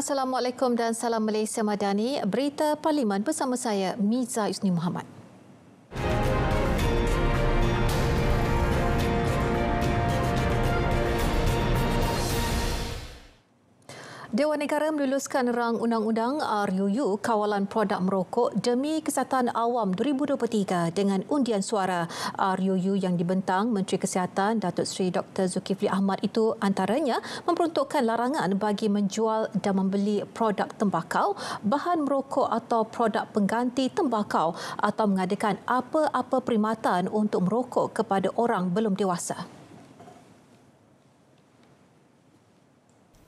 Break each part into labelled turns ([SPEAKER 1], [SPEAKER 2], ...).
[SPEAKER 1] Assalamualaikum dan salam Malaysia Madani. Berita Parlimen bersama saya Miza Yusni Muhammad. Dewan Negara meluluskan rang undang-undang RUU Kawalan Produk Merokok demi Kesihatan Awam 2023 dengan undian suara RUU yang dibentang Menteri Kesihatan Datuk Seri Dr. Zulkifli Ahmad itu antaranya memperuntukkan larangan bagi menjual dan membeli produk tembakau, bahan merokok atau produk pengganti tembakau atau mengadakan apa-apa perkhidmatan untuk merokok kepada orang belum dewasa.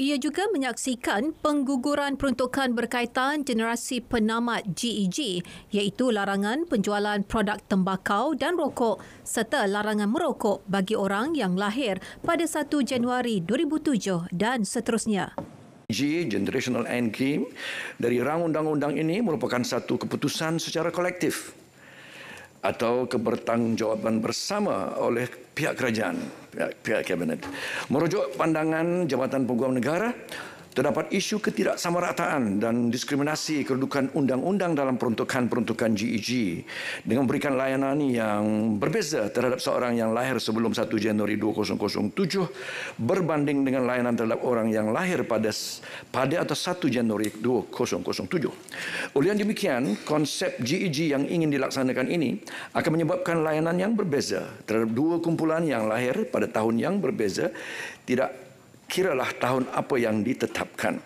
[SPEAKER 1] Ia juga menyaksikan pengguguran peruntukan berkaitan generasi penamat GEG e iaitu larangan penjualan produk tembakau dan rokok serta larangan merokok bagi orang yang lahir pada 1 Januari 2007 dan seterusnya.
[SPEAKER 2] G e generational endgame dari rang undang-undang ini merupakan satu keputusan secara kolektif atau kepertanggungjawaban bersama oleh pihak kerajaan, pihak, pihak kabinet. Merujuk pandangan Jabatan Peguam Negara, terdapat isu ketidaksamarataan dan diskriminasi kedudukan undang-undang dalam peruntukan-peruntukan GEG e dengan memberikan layanan yang berbeza terhadap seorang yang lahir sebelum 1 Januari 2007 berbanding dengan layanan terhadap orang yang lahir pada pada atau 1 Januari 2007. Oleh demikian, konsep GEG e yang ingin dilaksanakan ini akan menyebabkan layanan yang berbeza terhadap dua kumpulan yang lahir pada tahun yang berbeza tidak kiralah tahun apa yang ditetapkan.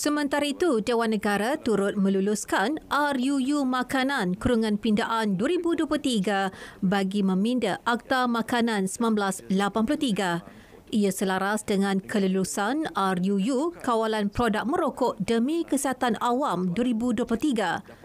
[SPEAKER 1] Sementara itu, Dewan Negara turut meluluskan RUU Makanan Kurungan Pindaan 2023 bagi meminda Akta Makanan 1983. Ia selaras dengan kelulusan RUU Kawalan Produk Merokok Demi Kesihatan Awam 2023.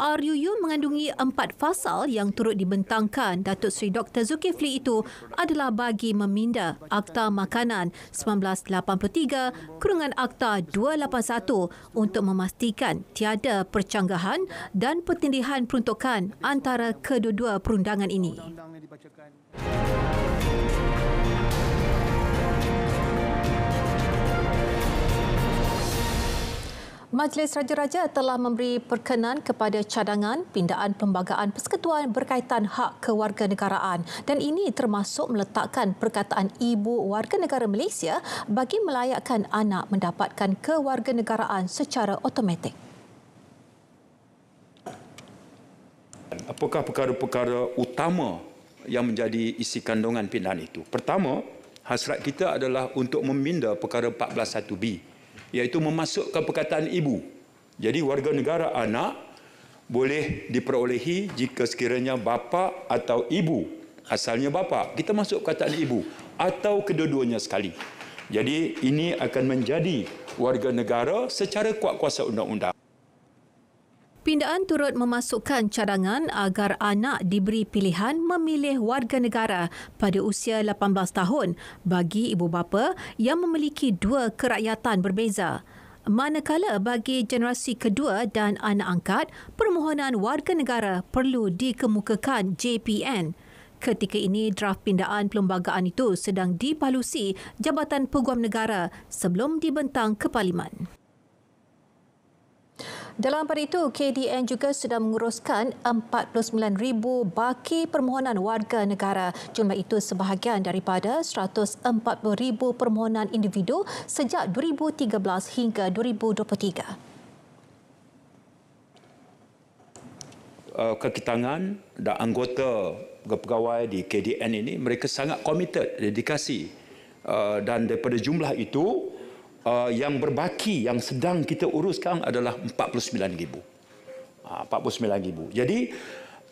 [SPEAKER 1] RUU mengandungi empat fasal yang turut dibentangkan Datuk Seri Dr. Zulkifli itu adalah bagi meminda Akta Makanan 1983 kurungan Akta 281 untuk memastikan tiada percanggahan dan pertindihan peruntukan antara kedua-dua perundangan ini. Majlis Raja-Raja telah memberi perkenan kepada cadangan pindaan pembagaan persekutuan berkaitan hak kewarganegaraan dan ini termasuk meletakkan perkataan ibu warga negara Malaysia bagi melayakkan anak mendapatkan kewarganegaraan secara automatik.
[SPEAKER 3] Apakah perkara-perkara utama yang menjadi isi kandungan pindaan itu? Pertama, hasrat kita adalah untuk meminda perkara 14.1B iaitu memasukkan perkataan ibu. Jadi warga negara anak boleh diperolehi jika sekiranya bapa atau ibu asalnya bapa. Kita masuk perkataan ibu atau kedua-duanya sekali. Jadi ini akan menjadi warga negara secara kuat kuasa undang-undang.
[SPEAKER 1] Pindaan turut memasukkan cadangan agar anak diberi pilihan memilih warga negara pada usia 18 tahun bagi ibu bapa yang memiliki dua kerakyatan berbeza. Manakala bagi generasi kedua dan anak angkat, permohonan warga negara perlu dikemukakan JPN. Ketika ini, draft pindaan perlembagaan itu sedang dipalusi Jabatan Peguam Negara sebelum dibentang ke Parlimen. Dalam pada itu, KDN juga sedang menguruskan 49,000 baki permohonan warga negara. Jumlah itu sebahagian daripada 140,000 permohonan individu sejak 2013 hingga 2023.
[SPEAKER 3] Eh, kekitangan dan anggota pegawai di KDN ini mereka sangat komited dedikasi eh, dan daripada jumlah itu Ah, yang berbaki yang sedang kita uruskan adalah 49000. Ah uh, 49000. Jadi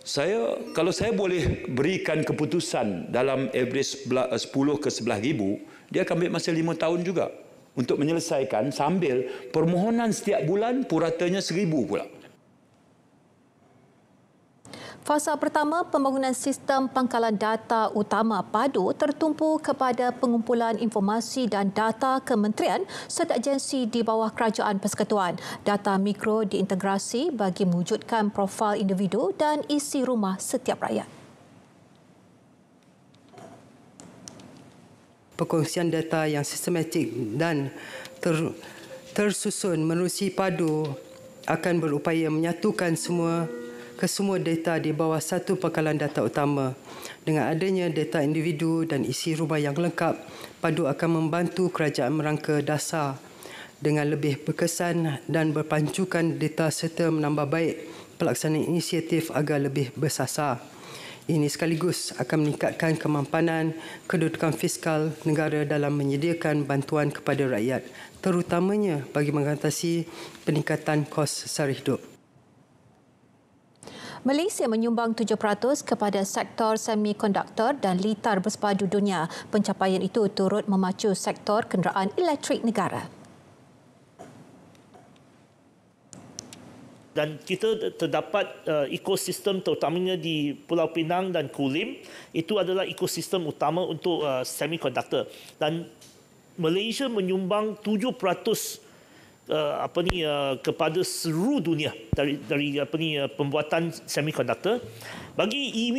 [SPEAKER 3] saya kalau saya boleh berikan keputusan dalam average 10 eh, ke 11000, dia akan ambil masa 5 tahun juga untuk menyelesaikan sambil permohonan setiap bulan puratanya 1000 pula.
[SPEAKER 1] Fasa pertama pembangunan sistem pangkalan data utama padu tertumpu kepada pengumpulan informasi dan data kementerian serta agensi di bawah kerajaan persekutuan. Data mikro diintegrasi bagi mewujudkan profil individu dan isi rumah setiap rakyat.
[SPEAKER 3] Perkongsian data yang sistematik dan ter, tersusun menerusi padu akan berupaya menyatukan semua kesemua data di bawah satu pekalan data utama. Dengan adanya data individu dan isi rumah yang lengkap, padu akan membantu kerajaan merangka dasar dengan lebih berkesan dan berpancukan data serta menambah baik pelaksanaan inisiatif agar lebih bersasar. Ini sekaligus akan meningkatkan kemampanan kedudukan fiskal negara dalam menyediakan bantuan kepada rakyat, terutamanya bagi mengatasi peningkatan kos sara hidup.
[SPEAKER 1] Malaysia menyumbang 7% kepada sektor semikonduktor dan litar bersepadu dunia. Pencapaian itu turut memacu sektor kenderaan elektrik negara.
[SPEAKER 4] dan kita terdapat uh, ekosistem terutamanya di Pulau Pinang dan Kulim itu adalah ekosistem utama untuk uh, semikonduktor. dan Malaysia menyumbang 7% uh, apa ni uh, kepada seluruh dunia dari dari apa ni uh, pembuatan semikonduktor. bagi EV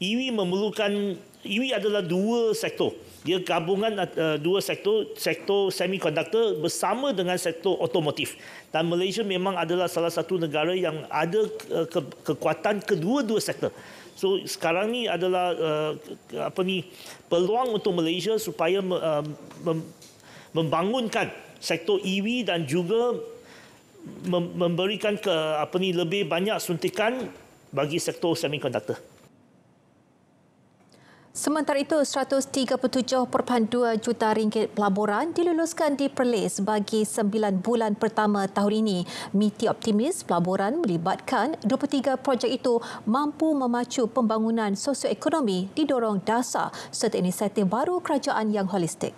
[SPEAKER 4] EV memerlukan EV adalah dua sektor dia gabungan uh, dua sektor sektor semiconductor bersama dengan sektor otomotif dan Malaysia memang adalah salah satu negara yang ada uh, ke, kekuatan kedua-dua sektor So sekarang ni adalah uh, apa ni peluang untuk Malaysia supaya uh, membangunkan sektor EV dan juga memberikan ke apa ni lebih banyak suntikan bagi sektor semikonduktor.
[SPEAKER 1] Sementara itu, 137.2 juta ringgit pelaburan diluluskan di Perlis bagi 9 bulan pertama tahun ini. MITI optimis pelaburan melibatkan 23 projek itu mampu memacu pembangunan sosioekonomi didorong dasar serta inisiatif baru kerajaan yang holistik.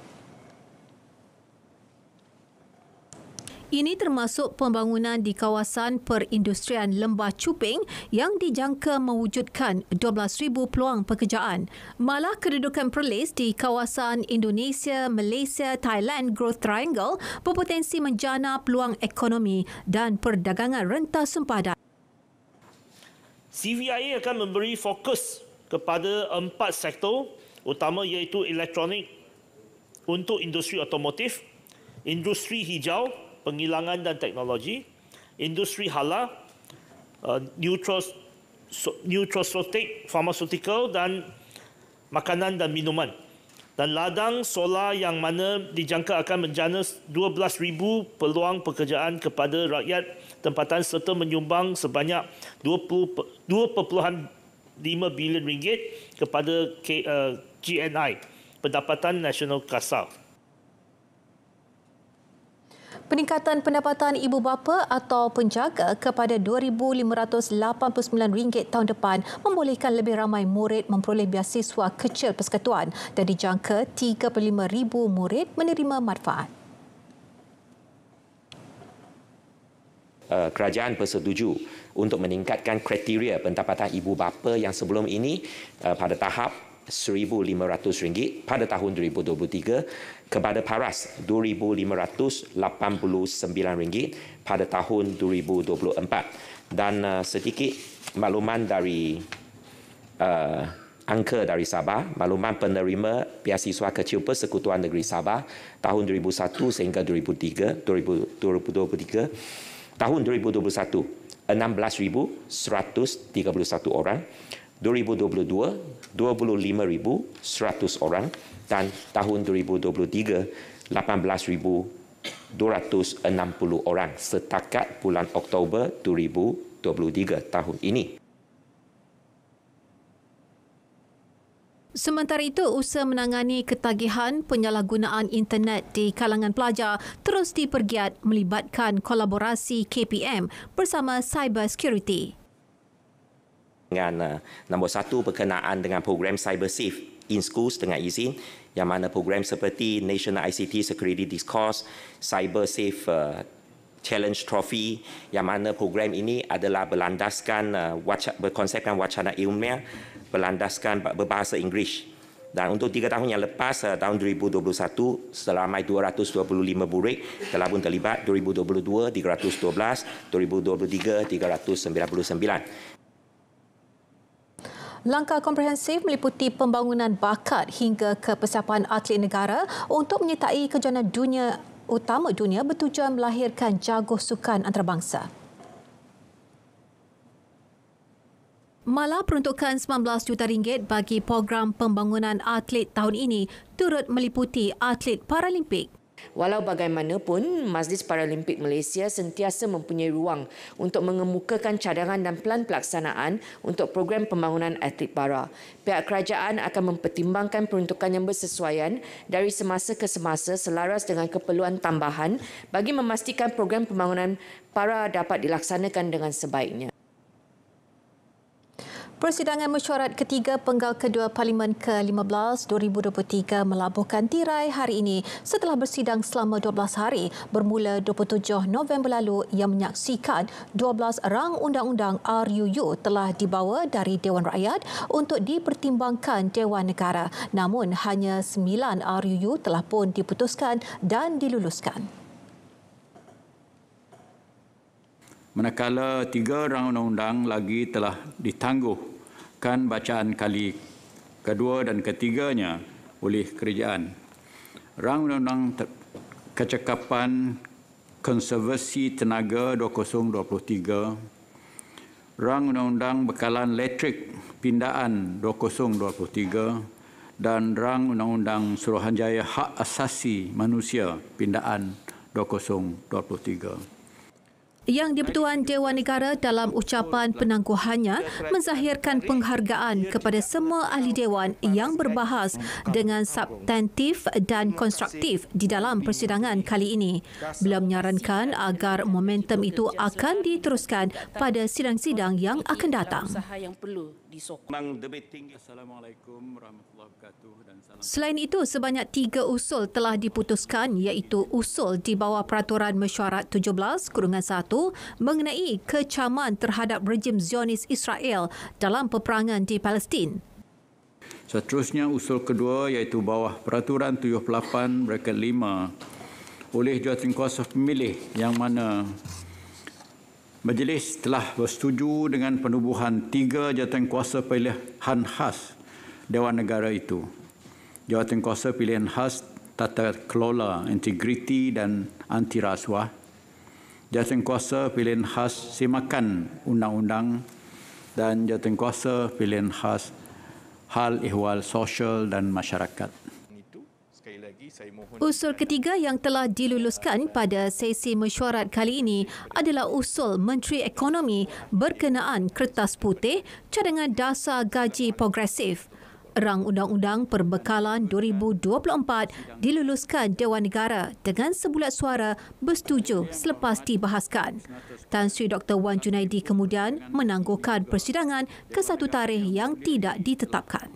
[SPEAKER 1] Ini termasuk pembangunan di kawasan perindustrian Lembah Cuping yang dijangka mewujudkan 12,000 peluang pekerjaan. Malah kedudukan Perlis di kawasan Indonesia, Malaysia, Thailand Growth Triangle berpotensi menjana peluang ekonomi dan perdagangan rentas sempadan.
[SPEAKER 4] CVIA akan memberi fokus kepada empat sektor utama iaitu elektronik untuk industri otomotif, industri hijau pengilangan dan teknologi, industri halal, uh, nutrosotic, pharmaceutical dan makanan dan minuman. Dan ladang solar yang mana dijangka akan menjana 12,000 peluang pekerjaan kepada rakyat tempatan serta menyumbang sebanyak 2.5 bilion ringgit kepada K, uh, GNI, Pendapatan Nasional Kasar.
[SPEAKER 1] Peningkatan pendapatan ibu bapa atau penjaga kepada RM2,589 tahun depan membolehkan lebih ramai murid memperoleh beasiswa kecil persekutuan dan dijangka 35,000 murid menerima manfaat.
[SPEAKER 5] Eh, kerajaan bersetuju untuk meningkatkan kriteria pendapatan ibu bapa yang sebelum ini eh, pada tahap RM1,500 pada tahun 2023 kepada paras RM2,589 pada tahun 2024. Dan uh, sedikit makluman dari uh, angka dari Sabah, makluman penerima biasiswa kecil persekutuan negeri Sabah tahun 2001 sehingga 2003, 2023, tahun 2021 16,131 orang, 2022 25100 orang dan tahun 2023 18260 orang setakat bulan Oktober 2023 tahun ini.
[SPEAKER 1] Sementara itu, usaha menangani ketagihan penyalahgunaan internet di kalangan pelajar terus dipergiat melibatkan kolaborasi KPM bersama Cyber Security
[SPEAKER 5] dengan uh, nombor satu berkenaan dengan program Cyber Safe in schools dengan izin yang mana program seperti National ICT Security Discourse, CyberSafe uh, eh, Challenge Trophy yang mana program ini adalah berlandaskan uh, eh, waca- berkonsepkan wacana ilmiah berlandaskan berbahasa Inggeris dan untuk tiga tahun yang lepas, tahun 2021, selamai 225 murid telah pun terlibat. 2022, 312. 2023, 399.
[SPEAKER 1] Langkah komprehensif meliputi pembangunan bakat hingga ke persiapan atlet negara untuk menyertai kejohanan dunia utama dunia bertujuan melahirkan jagoh sukan antarabangsa. Malah peruntukan RM19 juta ringgit bagi program pembangunan atlet tahun ini turut meliputi atlet Paralimpik. Walau bagaimanapun, Majlis Paralimpik Malaysia sentiasa mempunyai ruang untuk mengemukakan cadangan dan pelan pelaksanaan untuk program pembangunan atlet para. Pihak kerajaan akan mempertimbangkan peruntukan yang bersesuaian dari semasa ke semasa selaras dengan keperluan tambahan bagi memastikan program pembangunan para dapat dilaksanakan dengan sebaiknya. Persidangan mesyuarat ketiga penggal kedua Parlimen ke-15 2023 melabuhkan tirai hari ini setelah bersidang selama 12 hari bermula 27 November lalu yang menyaksikan 12 rang undang-undang RUU telah dibawa dari Dewan Rakyat untuk dipertimbangkan Dewan Negara. Namun hanya 9 RUU telah pun diputuskan dan diluluskan.
[SPEAKER 2] manakala tiga rang undang-undang lagi telah ditangguhkan bacaan kali kedua dan ketiganya oleh kerajaan. Rang undang-undang ter- kecekapan konservasi tenaga 2023, rang undang-undang bekalan elektrik pindaan 2023, dan rang undang-undang Suruhanjaya Hak Asasi Manusia Pindaan 2023
[SPEAKER 1] yang di Dewan Negara dalam ucapan penangguhannya menzahirkan penghargaan kepada semua ahli dewan yang berbahas dengan substantif dan konstruktif di dalam persidangan kali ini. Beliau menyarankan agar momentum itu akan diteruskan pada sidang-sidang yang akan datang. Selain itu, sebanyak tiga usul telah diputuskan iaitu usul di bawah Peraturan Mesyuarat 17 kurungan mengenai kecaman terhadap rejim Zionis Israel dalam peperangan di Palestin.
[SPEAKER 2] Seterusnya usul kedua iaitu bawah peraturan 78 bracket 5 oleh jawatan kuasa pemilih yang mana majlis telah bersetuju dengan penubuhan tiga jawatan kuasa pilihan khas Dewan Negara itu. Jawatan kuasa pilihan khas tata kelola integriti dan anti rasuah jawatankuasa pilihan khas simakan undang-undang dan jawatankuasa pilihan khas hal ehwal sosial dan masyarakat.
[SPEAKER 1] Usul ketiga yang telah diluluskan pada sesi mesyuarat kali ini adalah usul Menteri Ekonomi berkenaan kertas putih cadangan dasar gaji progresif rang Undang-Undang Perbekalan 2024 diluluskan Dewan Negara dengan sebulat suara bersetuju selepas dibahaskan. Tan Sri Dr. Wan Junaidi kemudian menangguhkan persidangan ke satu tarikh yang tidak ditetapkan.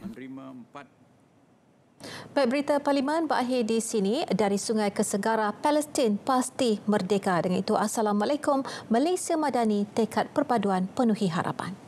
[SPEAKER 1] Baik, berita Parlimen berakhir di sini dari Sungai Kesegara, Palestin pasti merdeka. Dengan itu, Assalamualaikum, Malaysia Madani, tekad perpaduan penuhi harapan.